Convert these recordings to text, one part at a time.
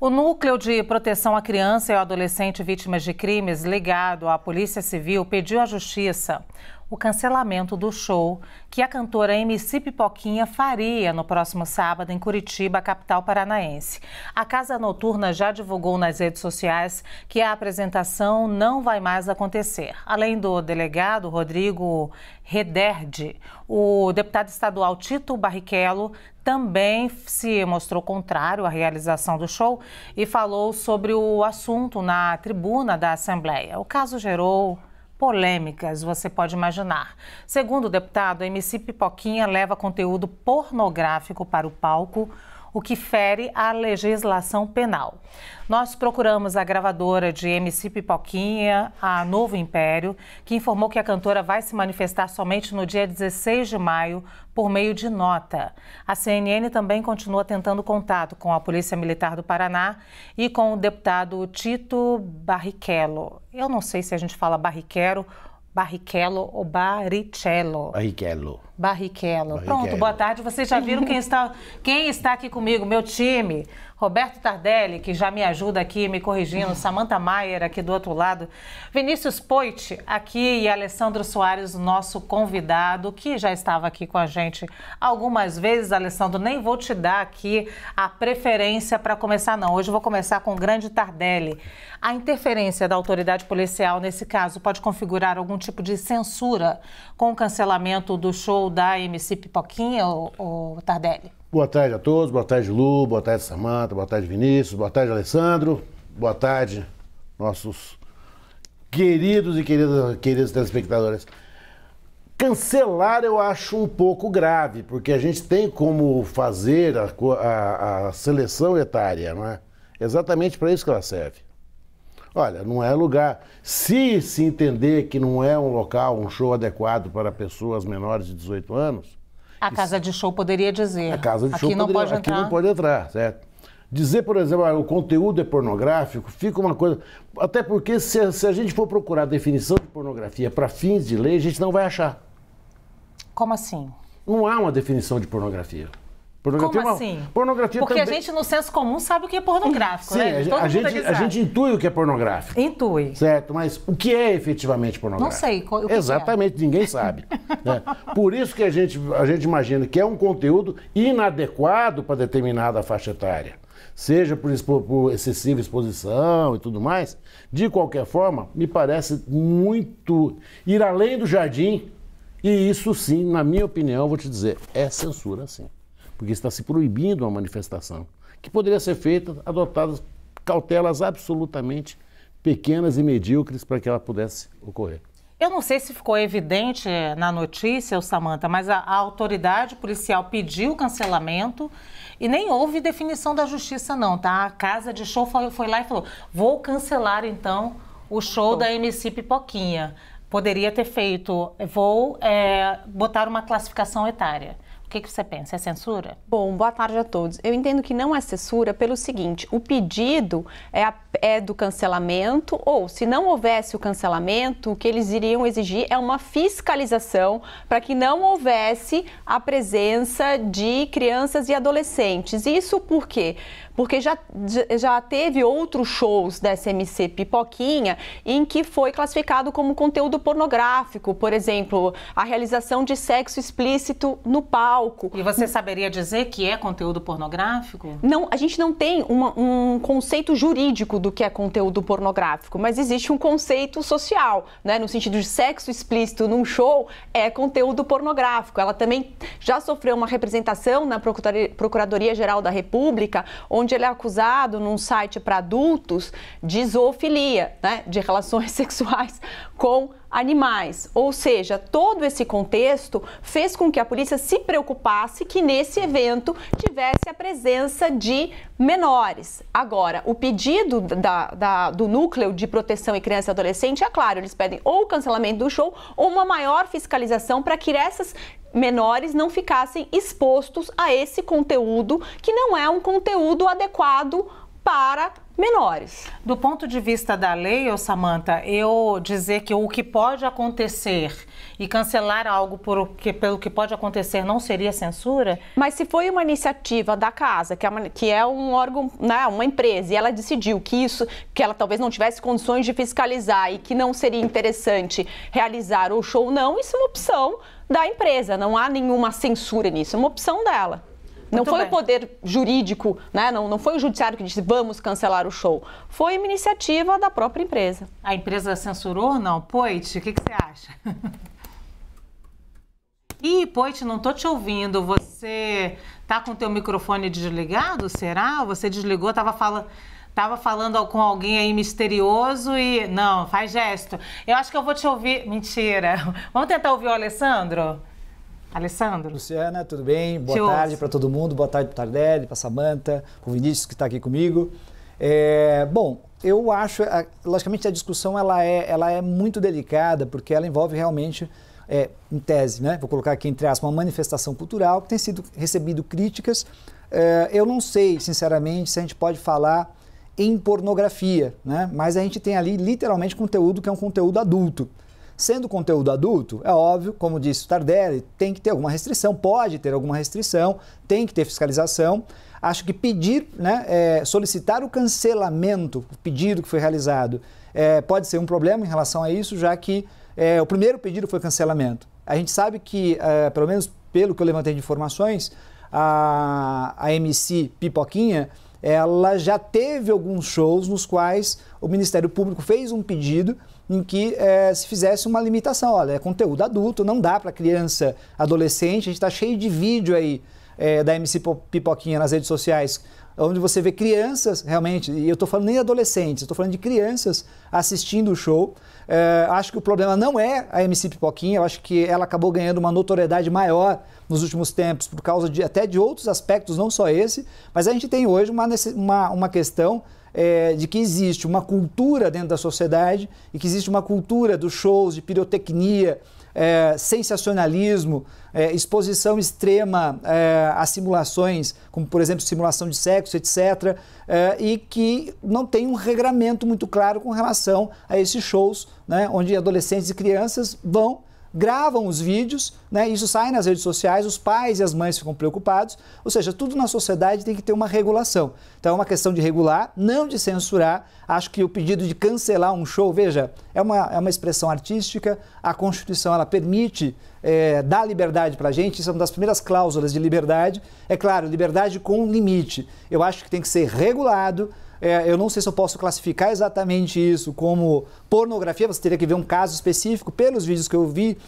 O Núcleo de Proteção à Criança e ao Adolescente Vítimas de Crimes, ligado à Polícia Civil, pediu à Justiça o cancelamento do show que a cantora MC Pipoquinha faria no próximo sábado em Curitiba, capital paranaense. A Casa Noturna já divulgou nas redes sociais que a apresentação não vai mais acontecer. Além do delegado Rodrigo Rederde, o deputado estadual Tito Barrichello também se mostrou contrário à realização do show e falou sobre o assunto na tribuna da Assembleia. O caso gerou polêmicas você pode imaginar. Segundo o deputado, MC Pipoquinha leva conteúdo pornográfico para o palco o que fere a legislação penal. Nós procuramos a gravadora de MC Pipoquinha, a Novo Império, que informou que a cantora vai se manifestar somente no dia 16 de maio por meio de nota. A CNN também continua tentando contato com a Polícia Militar do Paraná e com o deputado Tito Barrichello. Eu não sei se a gente fala Barrichello Barrichello ou Barrichello? Barrichello. Barrichello. Pronto, boa tarde. Vocês já viram quem está, quem está aqui comigo? Meu time. Roberto Tardelli, que já me ajuda aqui, me corrigindo. Samanta Maier, aqui do outro lado. Vinícius Poit, aqui. E Alessandro Soares, nosso convidado, que já estava aqui com a gente algumas vezes. Alessandro, nem vou te dar aqui a preferência para começar, não. Hoje vou começar com o grande Tardelli. A interferência da autoridade policial, nesse caso, pode configurar algum tipo tipo de censura com o cancelamento do show da MC Pipoquinha, ou, Tardelli? Boa tarde a todos, boa tarde Lu, boa tarde Samanta, boa tarde Vinícius, boa tarde Alessandro, boa tarde nossos queridos e queridas, queridas telespectadores. Cancelar eu acho um pouco grave, porque a gente tem como fazer a, a, a seleção etária, não é? Exatamente para isso que ela serve. Olha, não é lugar. Se se entender que não é um local, um show adequado para pessoas menores de 18 anos. A casa de show poderia dizer. A casa de aqui show não poderia, pode aqui entrar. não pode entrar, certo? Dizer, por exemplo, ah, o conteúdo é pornográfico, fica uma coisa. Até porque se a, se a gente for procurar a definição de pornografia para fins de lei, a gente não vai achar. Como assim? Não há uma definição de pornografia. Pornografia Como é uma... assim? Pornografia Porque também... a gente, no senso comum, sabe o que é pornográfico, Sim, né? A, a gente, a ah, gente intui o que é pornográfico. Intui. Certo, mas o que é efetivamente pornográfico? Não sei. É? Exatamente, é. ninguém sabe. né? Por isso que a gente, a gente imagina que é um conteúdo inadequado para determinada faixa etária. Seja por, por excessiva exposição e tudo mais. De qualquer forma, me parece muito ir além do jardim. E isso sim, na minha opinião, vou te dizer, é censura sim porque está se proibindo uma manifestação, que poderia ser feita adotadas cautelas absolutamente pequenas e medíocres para que ela pudesse ocorrer. Eu não sei se ficou evidente eh, na notícia, Samanta, mas a, a, autoridade policial pediu cancelamento e nem houve definição da justiça, não, tá? A casa de show foi, foi lá e falou: vou cancelar então o show da MC Pipoquinha. Poderia ter feito, vou é, botar uma classificação etária. O que, que você pensa? É censura? Bom, boa tarde a todos. Eu entendo que não é censura pelo seguinte: o pedido é, a, é do cancelamento, ou se não houvesse o cancelamento, o que eles iriam exigir é uma fiscalização para que não houvesse a presença de crianças e adolescentes. Isso por quê? porque já, já teve outros shows da SMC Pipoquinha em que foi classificado como conteúdo pornográfico, por exemplo, a realização de sexo explícito no palco. E você saberia dizer que é conteúdo pornográfico? Não, a gente não tem uma, um conceito jurídico do que é conteúdo pornográfico, mas existe um conceito social, né? No sentido de sexo explícito num show é conteúdo pornográfico. Ela também já sofreu uma representação na Procuradoria-Geral da República, onde onde ele é acusado num site para adultos de zoofilia, né, de relações sexuais com animais. Ou seja, todo esse contexto fez com que a polícia se preocupasse que nesse evento tivesse a presença de menores. Agora, o pedido da, da, do núcleo de proteção e criança e adolescente é claro, eles pedem ou o cancelamento do show ou uma maior fiscalização para que essas menores não ficassem expostos a esse conteúdo que não é um conteúdo adequado para menores. Do ponto de vista da lei, Samanta, eu dizer que o que pode acontecer e cancelar algo por que, pelo que pode acontecer não seria censura? Mas se foi uma iniciativa da casa, que é, uma, que é um órgão, né, uma empresa, e ela decidiu que isso, que ela talvez não tivesse condições de fiscalizar e que não seria interessante realizar o show não, isso é uma opção da empresa, não há nenhuma censura nisso, é uma opção dela não foi bem. o poder jurídico, né? não, não foi o judiciário que disse vamos cancelar o show. Foi uma iniciativa da própria empresa. A empresa censurou ou não? Poit, o que, que você acha? Ih, Poit, não estou te ouvindo. Você tá com o teu microfone desligado, será? Você desligou, tava falando... Tava falando com alguém aí misterioso e. Não, faz gesto. Eu acho que eu vou te ouvir. Mentira. Vamos tentar ouvir o Alessandro? Alessandro. Luciana, tudo bem? Boa Te tarde para todo mundo, boa tarde para o Tardelli, para a Samanta, para o Vinícius que está aqui comigo. É, bom, eu acho, a, logicamente a discussão ela é, ela é muito delicada porque ela envolve realmente, é, em tese, né? vou colocar aqui entre aspas, uma manifestação cultural que tem sido recebido críticas. É, eu não sei, sinceramente, se a gente pode falar em pornografia, né? mas a gente tem ali literalmente conteúdo que é um conteúdo adulto. Sendo conteúdo adulto, é óbvio, como disse o Tardelli, tem que ter alguma restrição, pode ter alguma restrição, tem que ter fiscalização. Acho que pedir, né, é, solicitar o cancelamento, o pedido que foi realizado, é, pode ser um problema em relação a isso, já que é, o primeiro pedido foi cancelamento. A gente sabe que, é, pelo menos pelo que eu levantei de informações, a, a MC Pipoquinha ela já teve alguns shows nos quais o Ministério Público fez um pedido em que é, se fizesse uma limitação. Olha, é conteúdo adulto, não dá para criança, adolescente, a gente está cheio de vídeo aí é, da MC Pipoquinha nas redes sociais é onde você vê crianças, realmente, e eu estou falando nem adolescentes, estou falando de crianças assistindo o show. É, acho que o problema não é a MC Pipoquinha, eu acho que ela acabou ganhando uma notoriedade maior nos últimos tempos, por causa de, até de outros aspectos, não só esse, mas a gente tem hoje uma, uma, uma questão é, de que existe uma cultura dentro da sociedade e que existe uma cultura dos shows, de pirotecnia, é, sensacionalismo, é, exposição extrema é, a simulações, como por exemplo simulação de sexo, etc., é, e que não tem um regramento muito claro com relação a esses shows, né, onde adolescentes e crianças vão gravam os vídeos, né? Isso sai nas redes sociais, os pais e as mães ficam preocupados. Ou seja, tudo na sociedade tem que ter uma regulação. Então é uma questão de regular, não de censurar. Acho que o pedido de cancelar um show, veja, é uma, é uma expressão artística. A Constituição ela permite é, dar liberdade para a gente. Isso é uma das primeiras cláusulas de liberdade. É claro, liberdade com limite. Eu acho que tem que ser regulado é, eu não sei se eu posso classificar exatamente isso como pornografia, você teria que ver um caso específico, pelos vídeos que eu vi,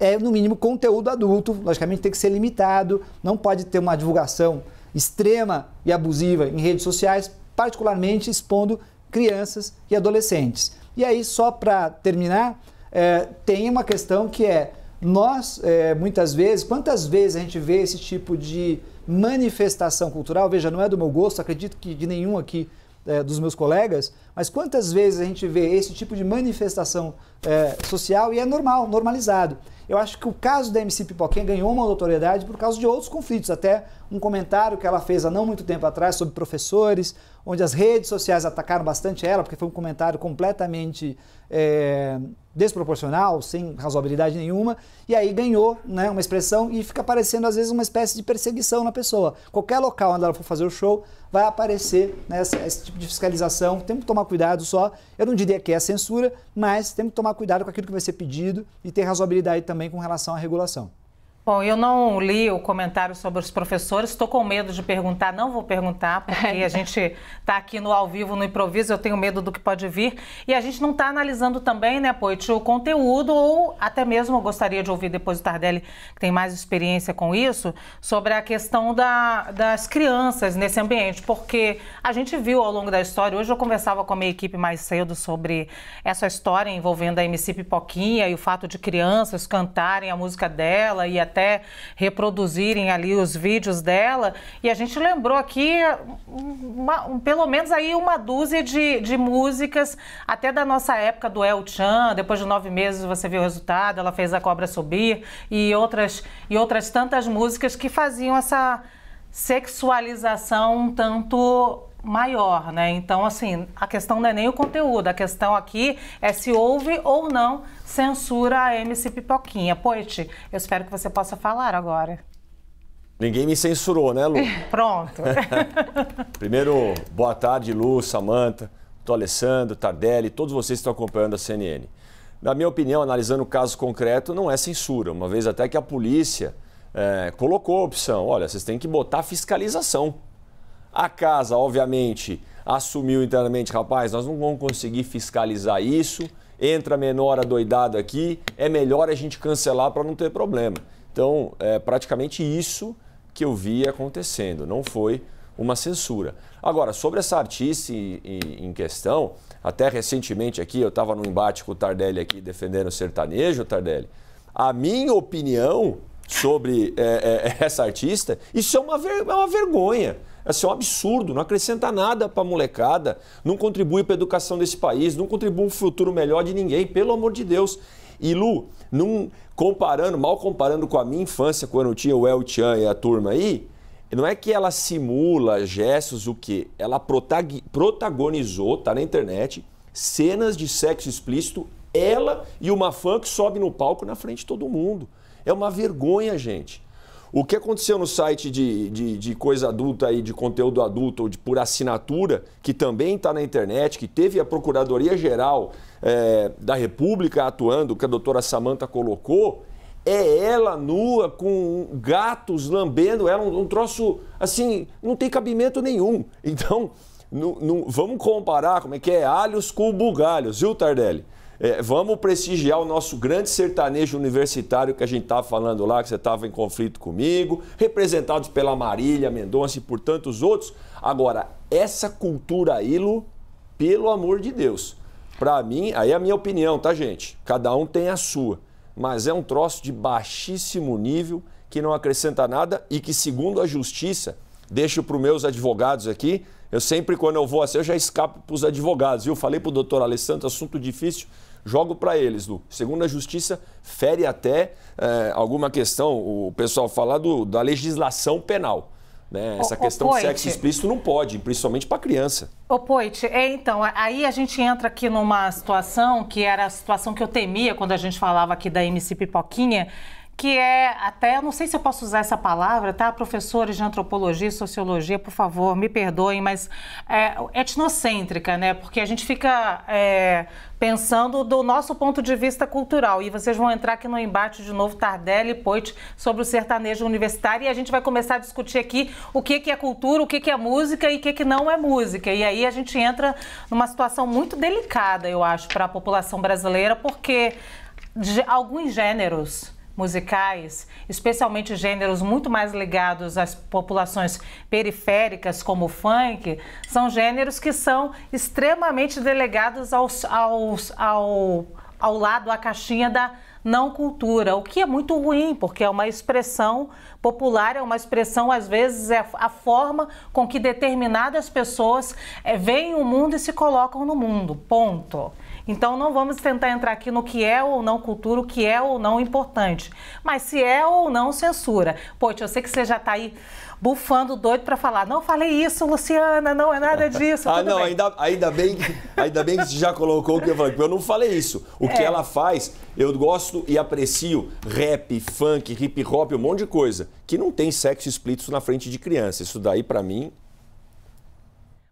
é no mínimo conteúdo adulto, logicamente tem que ser limitado, não pode ter uma divulgação extrema e abusiva em redes sociais, particularmente expondo crianças e adolescentes. E aí, só para terminar, é, tem uma questão que é: nós, é, muitas vezes, quantas vezes a gente vê esse tipo de manifestação cultural? Veja, não é do meu gosto, acredito que de nenhum aqui é, dos meus colegas, mas quantas vezes a gente vê esse tipo de manifestação é, social e é normal, normalizado. Eu acho que o caso da MC Pipoquinha ganhou uma notoriedade por causa de outros conflitos, até um comentário que ela fez há não muito tempo atrás sobre professores, onde as redes sociais atacaram bastante ela, porque foi um comentário completamente é, desproporcional, sem razoabilidade nenhuma, e aí ganhou né, uma expressão e fica aparecendo às vezes uma espécie de perseguição na pessoa. Qualquer local onde ela for fazer o show vai aparecer né, esse, esse tipo de fiscalização, temos que tomar cuidado só. Eu não diria que é censura, mas temos que tomar cuidado com aquilo que vai ser pedido e ter razoabilidade também com relação à regulação. Bom, eu não li o comentário sobre os professores, estou com medo de perguntar, não vou perguntar, porque a gente está aqui no ao vivo, no improviso, eu tenho medo do que pode vir. E a gente não está analisando também, né, Poit, o conteúdo, ou até mesmo eu gostaria de ouvir depois o Tardelli, que tem mais experiência com isso, sobre a questão da, das crianças nesse ambiente, porque a gente viu ao longo da história, hoje eu conversava com a minha equipe mais cedo sobre essa história envolvendo a MC Pipoquinha e o fato de crianças cantarem a música dela e até até reproduzirem ali os vídeos dela. E a gente lembrou aqui uma, um, pelo menos aí uma dúzia de, de músicas, até da nossa época do El Chan, depois de nove meses você viu o resultado, ela fez a cobra subir e outras, e outras tantas músicas que faziam essa sexualização um tanto maior, né? Então, assim, a questão não é nem o conteúdo, a questão aqui é se houve ou não censura a MC Pipoquinha. Poit, eu espero que você possa falar agora. Ninguém me censurou, né, Lu? Pronto. Primeiro, boa tarde, Lu, Samanta, tô Alessandro, Tardelli, todos vocês que estão acompanhando a CNN. Na minha opinião, analisando o caso concreto, não é censura, uma vez até que a polícia é, colocou a opção, olha, vocês têm que botar fiscalização a casa, obviamente, assumiu internamente, rapaz, nós não vamos conseguir fiscalizar isso, entra menor adoidado aqui, é melhor a gente cancelar para não ter problema. Então, é praticamente isso que eu vi acontecendo, não foi uma censura. Agora, sobre essa artista em questão, até recentemente aqui, eu estava no embate com o Tardelli aqui, defendendo o sertanejo, Tardelli. A minha opinião sobre é, é, essa artista, isso é uma, ver, é uma vergonha. Assim, é um absurdo, não acrescenta nada para a molecada, não contribui para a educação desse país, não contribui para um futuro melhor de ninguém, pelo amor de Deus. E Lu, num, comparando, mal comparando com a minha infância, quando eu tinha o El Chan e a turma aí, não é que ela simula gestos, o quê? Ela protagonizou, tá na internet, cenas de sexo explícito, ela e uma fã que sobe no palco na frente de todo mundo. É uma vergonha, gente. O que aconteceu no site de, de, de coisa adulta e de conteúdo adulto ou de por assinatura, que também está na internet, que teve a Procuradoria Geral é, da República atuando, que a doutora Samanta colocou, é ela nua com gatos lambendo ela, um, um troço assim, não tem cabimento nenhum. Então, no, no, vamos comparar como é que é alhos com bugalhos, viu, Tardelli? É, vamos prestigiar o nosso grande sertanejo universitário que a gente estava tá falando lá, que você estava em conflito comigo, representados pela Marília Mendonça e por tantos outros. Agora, essa cultura hilo, pelo amor de Deus, para mim, aí é a minha opinião, tá, gente? Cada um tem a sua. Mas é um troço de baixíssimo nível que não acrescenta nada e que, segundo a justiça, deixo para os meus advogados aqui. Eu sempre, quando eu vou assim, eu já escapo para os advogados, viu? Falei para o doutor Alessandro, assunto difícil, jogo para eles, Lu. Segundo a Justiça, fere até é, alguma questão, o pessoal fala do, da legislação penal. Né? Essa o, questão de sexo explícito não pode, principalmente para criança. Ô, Poit, é, então, aí a gente entra aqui numa situação que era a situação que eu temia quando a gente falava aqui da MC Pipoquinha, que é até, eu não sei se eu posso usar essa palavra, tá? Professores de antropologia e sociologia, por favor, me perdoem, mas é etnocêntrica, né? Porque a gente fica é, pensando do nosso ponto de vista cultural. E vocês vão entrar aqui no embate de novo, Tardelli e Poit, sobre o sertanejo universitário. E a gente vai começar a discutir aqui o que, que é cultura, o que, que é música e o que, que não é música. E aí a gente entra numa situação muito delicada, eu acho, para a população brasileira, porque alguns gêneros musicais, especialmente gêneros muito mais ligados às populações periféricas, como o funk, são gêneros que são extremamente delegados aos, aos, ao, ao lado, à caixinha da não cultura, o que é muito ruim, porque é uma expressão popular, é uma expressão, às vezes, é a forma com que determinadas pessoas é, veem o mundo e se colocam no mundo. Ponto. Então não vamos tentar entrar aqui no que é ou não cultura, o que é ou não importante, mas se é ou não censura. Poxa, eu sei que você já está aí bufando doido para falar, não falei isso, Luciana, não é nada disso. ah, não, bem. Ainda, ainda, bem que, ainda bem que você já colocou o que eu falei, porque eu não falei isso. O é. que ela faz, eu gosto e aprecio rap, funk, hip hop, um monte de coisa, que não tem sexo explícito na frente de criança. Isso daí, para mim,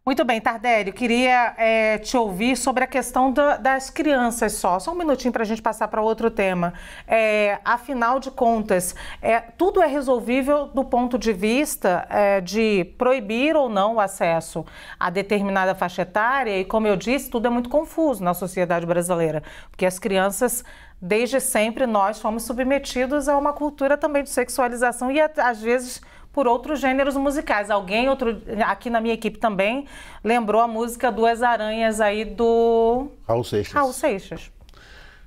muito bem, Tardelli, queria é, te ouvir sobre a questão da, das crianças só. Só um minutinho para a gente passar para outro tema. É, afinal de contas, é, tudo é resolvível do ponto de vista de proibir ou não o acesso a determinada faixa etária, e como eu disse, tudo é muito confuso na sociedade brasileira, porque as crianças desde sempre nós fomos submetidos a uma cultura também de sexualização e às vezes por outros gêneros musicais. Alguém outro aqui na minha equipe também lembrou a música Duas Aranhas aí do Raul Seixas. Raul Seixas.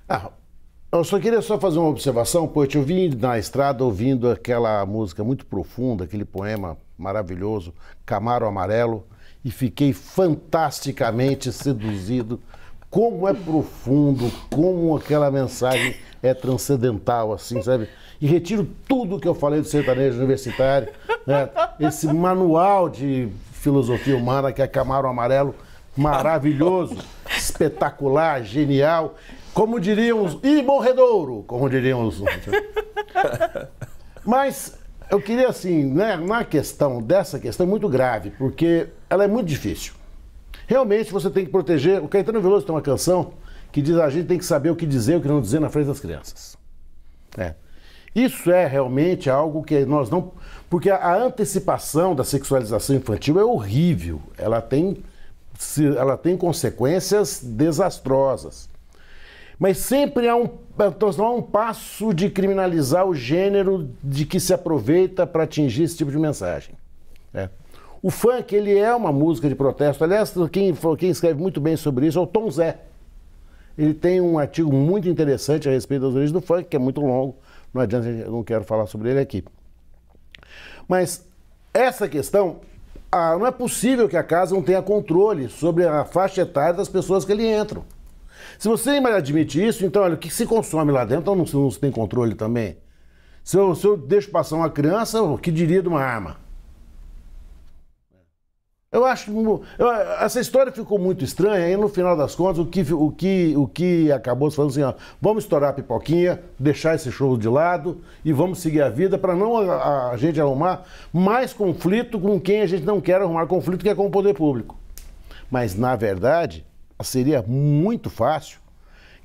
Ah, eu só queria só fazer uma observação, pois eu vim na estrada ouvindo aquela música muito profunda, aquele poema maravilhoso, Camaro Amarelo, e fiquei fantasticamente seduzido como é profundo, como aquela mensagem é transcendental, assim, sabe? E retiro tudo que eu falei do sertanejo universitário, né? esse manual de filosofia humana que é Camaro Amarelo, maravilhoso, espetacular, genial. Como diriam os. E morredouro, como diriam os. Mas eu queria, assim, né, na questão dessa questão, é muito grave, porque ela é muito difícil. Realmente você tem que proteger. O Caetano Veloso tem uma canção que diz a gente tem que saber o que dizer e o que não dizer na frente das crianças. É. Isso é realmente algo que nós não. Porque a antecipação da sexualização infantil é horrível. Ela tem, ela tem consequências desastrosas. Mas sempre há um, então, há um passo de criminalizar o gênero de que se aproveita para atingir esse tipo de mensagem. É. O funk ele é uma música de protesto. Aliás, quem, quem escreve muito bem sobre isso é o Tom Zé ele tem um artigo muito interessante a respeito das origens do funk, que é muito longo, não adianta, eu não quero falar sobre ele aqui. Mas essa questão, ah, não é possível que a casa não tenha controle sobre a faixa etária das pessoas que ali entram. Se você admite isso, então, olha, o que se consome lá dentro, então não, não se tem controle também. Se eu, se eu deixo passar uma criança, o que diria de uma arma? Eu acho que essa história ficou muito estranha e no final das contas o que, o que, o que acabou se falando assim, ó, vamos estourar a pipoquinha, deixar esse show de lado e vamos seguir a vida para não a, a, gente arrumar mais conflito com quem a gente não quer arrumar conflito, que é com o poder público. Mas na verdade seria muito fácil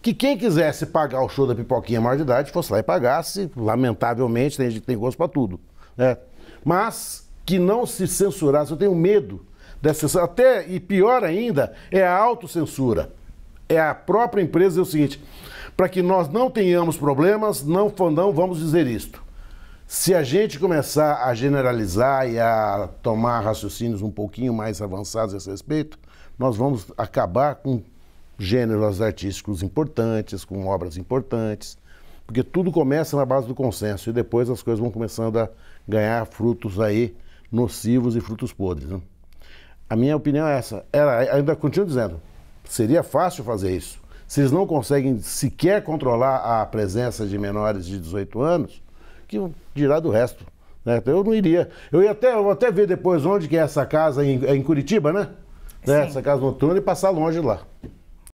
que quem quisesse pagar o show da pipoquinha maior de idade fosse lá e pagasse, lamentavelmente, tem gente que tem gosto para tudo. Né? Mas que não se censurasse, eu tenho medo dessas, até e pior ainda, é a autocensura. É a própria empresa é o seguinte, para que nós não tenhamos problemas, não, não vamos dizer isto. Se a gente começar a generalizar e a tomar raciocínios um pouquinho mais avançados a esse respeito, nós vamos acabar com gêneros artísticos importantes, com obras importantes, porque tudo começa na base do consenso e depois as coisas vão começando a ganhar frutos aí nocivos e frutos podres. Né? A minha opinião é essa. Era, ainda continuo dizendo, seria fácil fazer isso. Se eles não conseguem sequer controlar a presença de menores de 18 anos, que dirá do resto. Né? Então, eu não iria. Eu ia até, eu vou até ver depois onde que é essa casa em, é em Curitiba, né? né? Essa casa noturna e passar longe lá.